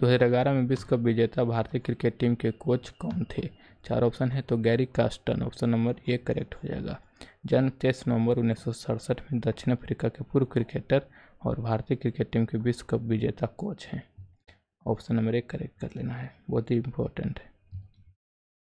2011 में विश्व कप विजेता भारतीय क्रिकेट टीम के कोच कौन थे चार ऑप्शन है तो गैरी कास्टन ऑप्शन नंबर एक करेक्ट हो जाएगा जन्म तेईस नवंबर उन्नीस में दक्षिण अफ्रीका के पूर्व क्रिकेटर और भारतीय क्रिकेट टीम के विश्व कप विजेता कोच हैं ऑप्शन नंबर एक करेक्ट कर लेना है बहुत ही इंपॉर्टेंट है